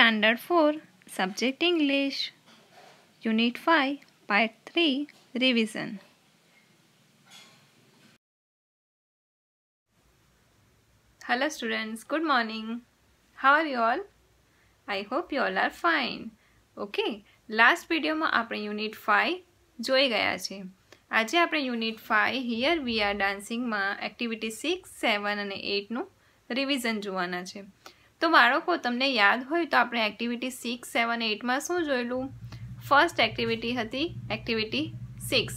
Standard 4 Subject English Unit 5 Part 3 Revision Hello students, good morning. How are you all? I hope you all are fine. Okay, last વિડીયોમાં આપણે unit five જોઈ ગયા છે આજે આપણે unit five here we are ડાન્સિંગમાં activity six seven અને એટનું રિવિઝન જોવાના છે તો બાળકો તમને યાદ હોય તો આપણે એક્ટિવિટી સિક્સ સેવન એટમાં શું જોયેલું ફર્સ્ટ એક્ટિવિટી હતી એક્ટિવિટી સિક્સ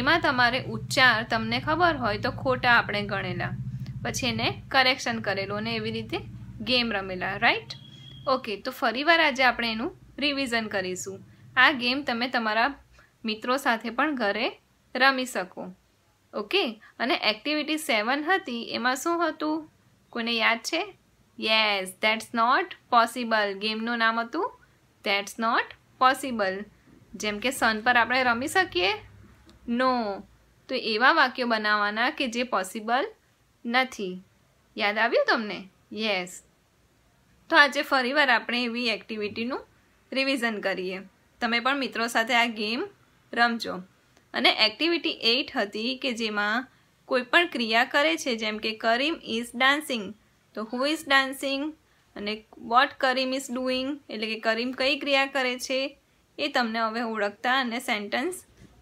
એમાં તમારે ઉચ્ચાર તમને ખબર હોય તો ખોટા આપણે ગણેલા પછી એને કરેક્શન કરેલું અને એવી રીતે ગેમ રમેલા રાઈટ ઓકે તો ફરીવાર આજે આપણે એનું રિવિઝન કરીશું આ ગેમ તમે તમારા મિત્રો સાથે પણ ઘરે રમી શકો ઓકે અને એક્ટિવિટી સેવન હતી એમાં શું હતું કોને યાદ છે યસ ધેટ્સ નોટ પોસિબલ ગેમનું નામ હતું ધેટ્સ નોટ પોસિબલ જેમ કે સન પર આપણે રમી શકીએ નો તો એવા વાક્યો બનાવવાના કે જે પોસિબલ નથી યાદ આવ્યું તમને યસ તો આજે ફરીવાર આપણે એવી એક્ટિવિટીનું રિવિઝન કરીએ તમે પણ મિત્રો સાથે આ ગેમ રમજો અને એક્ટિવિટી એઇટ હતી કે જેમાં કોઈપણ ક્રિયા કરે છે જેમ કે કરીમ ઇઝ ડાન્સિંગ તો હુ ઇઝ ડાન્સિંગ અને વોટ કરીમ ઇઝ ડુઈંગ એટલે કે કરીમ કઈ ક્રિયા કરે છે એ તમને હવે ઓળખતા અને સેન્ટન્સ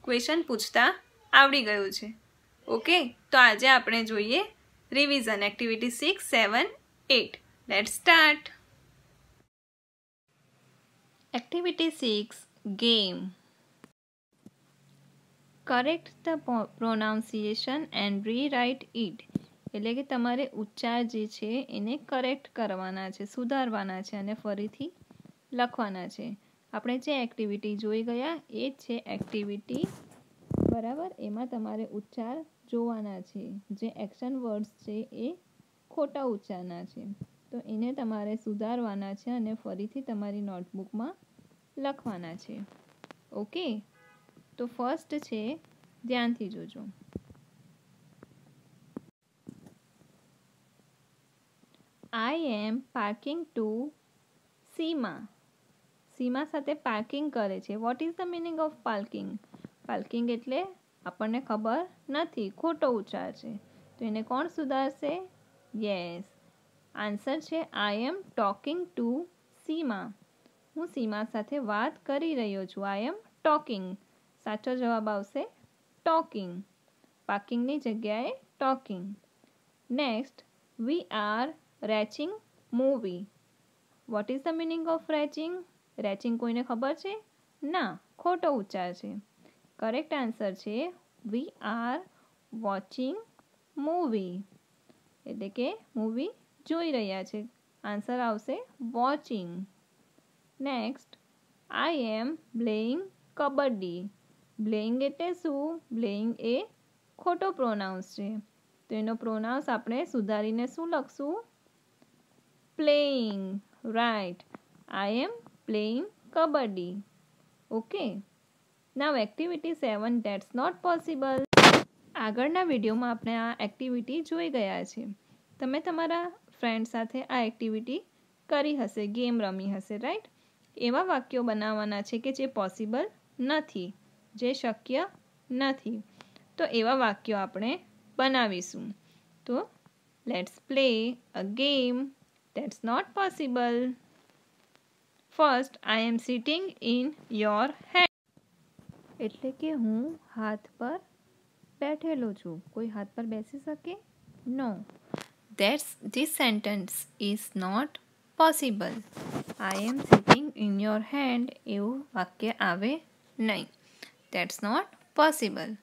ક્વેશ્ચન પૂછતા આવડી ગયું છે ઓકે તો આજે આપણે જોઈએ revision activity six seven eight let start activity six game correct the pronunciation and rewrite it એટલે કે તમારે ઉચ્ચાર જે છે એને કરેક્ટ કરવાના છે સુધારવાના છે અને ફરીથી લખવાના છે આપણે જે એક્ટિવિટી જોઈ ગયા એ જ છે એક્ટિવિટી બરાબર એમાં તમારે ઉચ્ચાર જોવાના છે જે એક્શન વર્ડ્સ છે એ ખોટા ઉચ્ચારના છે તો એને તમારે સુધારવાના છે અને ફરીથી તમારી નોટબુકમાં લખવાના છે ઓકે તો ફર્સ્ટ છે ધ્યાનથી જોજો આઈ એમ પાર્કિંગ ટુ સીમા સીમા સાથે પાર્કિંગ કરે છે what is the meaning of parking parking એટલે આપણને ખબર નથી ખોટો ઉચ્ચાર છે તો એને કોણ સુધારશે યસ આન્સર છે આઈ એમ ટોકિંગ ટુ સીમા હું સીમા સાથે વાત કરી રહ્યો છું આઈ એમ ટોકિંગ સાચો જવાબ આવશે ટોકિંગ પાર્કિંગની જગ્યાએ talking next we are reaching movie what is the meaning of reaching reaching કોઈને ખબર છે ના ખોટો ઉચ્ચાર છે કરેક્ટ આન્સર છે વી આર વોચિંગ મૂવી એટલે કે મૂવી જોઈ રહ્યા છે આન્સર આવશે watching next I am playing kabaddi playing એટલે શું બ્લેઇંગ એ ખોટો પ્રોનાઉન્સ છે તો એનો પ્રોનાઉન્સ આપણે સુધારીને શું લખશું playing right i am playing kabaddi okay now activity 7 that's not possible આગળના વિડીયોમાં આપણે આ એક્ટિવિટી જોઈ ગયા છે તમે તમારા ફ્રેન્ડ સાથે આ એક્ટિવિટી કરી હશે ગેમ રમી હશે રાઈટ એવા વાક્યો બનાવવાના છે કે જે પોસિબલ નથી જે શક્ય નથી તો એવા વાક્યો આપણે બનાવીશું તો let's play a game That's not possible. First, I am sitting in your hand. એટલે કે હું હાથ પર બેઠેલો છું કોઈ હાથ પર બેસી શકે no that's this sentence is not possible I am sitting in your hand એવું વાક્ય આવે નહીં that's not possible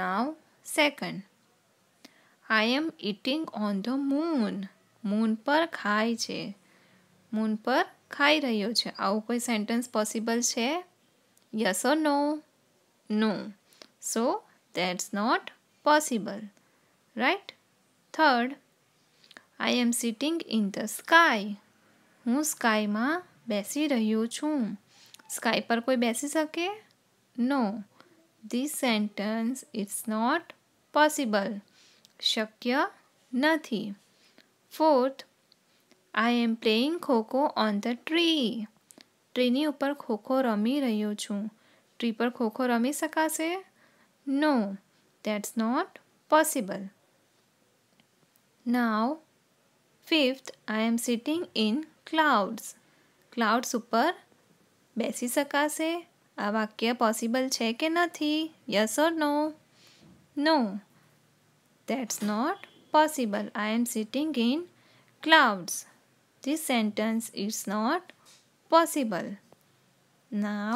now second I am eating on the moon moon પર ખાય છે મૂન પર ખાઈ રહ્યો છે આવું કોઈ સેન્ટેન્સ પોસિબલ છે yes or no no so that's not possible right third I am sitting in the sky હું સ્કાયમાં બેસી રહ્યો છું સ્કાય પર કોઈ બેસી શકે no this sentence it's not possible શક્ય નથી Fourth, I am playing kho kho on the tree. ટ્રીની ઉપર ખોખો રમી રહ્યો છું ટ્રી પર ખોખો રમી શકાશે no that's not possible now fifth I am sitting in clouds clouds ઉપર બેસી શકાશે આ વાક્ય પોસિબલ છે કે નથી yes or no no that's not possible. I am sitting in clouds. This sentence is not possible. Now,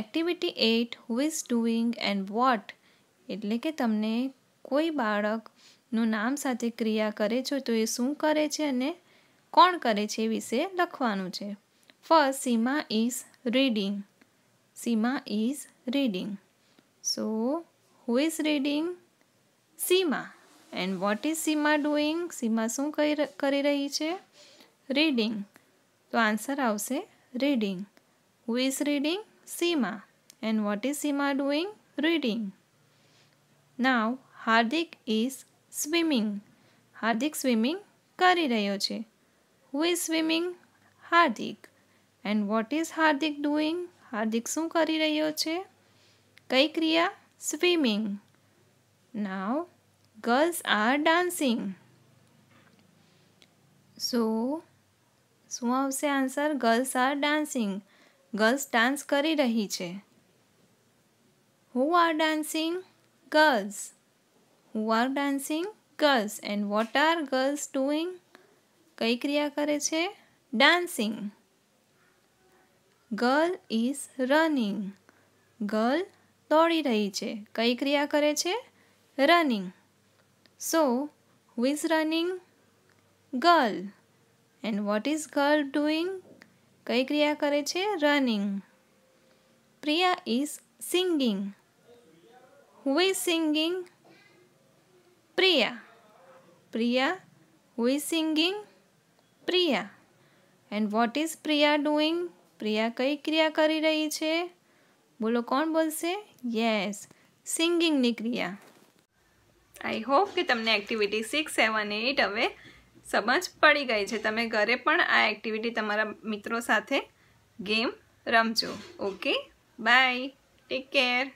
activity eight who is doing and what એટલે કે તમને કોઈ બાળકનું નામ સાથે ક્રિયા કરે છો તો એ શું કરે છે અને કોણ કરે છે એ વિશે લખવાનું છે first Seema is reading Seema is reading so who is reading Seema and what is Seema doing Seema શું કરી કરી રહી છે રીડિંગ તો આન્સર આવશે reading who is reading Seema and what is Seema doing reading now Hardik is swimming Hardik swimming કરી રહ્યો છે who is swimming Hardik and what is Hardik doing Hardik શું કરી રહ્યો છે કઈ ક્રિયા swimming now girls are dancing so શું આવશે answer girls are dancing girls dance કરી રહી છે who are dancing girls who are dancing girls and what are girls doing કઈ ક્રિયા કરે છે dancing girl is running girl દોડી રહી છે કઈ ક્રિયા કરે છે running So, who is running? Girl. And what is girl doing? કઈ ક્રિયા કરે છે running Priya is singing who is singing Priya Priya who is singing Priya and what is Priya doing Priya કઈ ક્રિયા કરી રહી છે બોલો કોણ બોલશે યસ સિંગિંગની ક્રિયા આઈ હોપ કે તમને એક્ટિવિટી સિક્સ સેવન એઇટ હવે સમજ પડી ગઈ છે તમે ઘરે પણ આ એક્ટિવિટી તમારા મિત્રો સાથે ગેમ રમજો ઓકે બાય ટેક કેર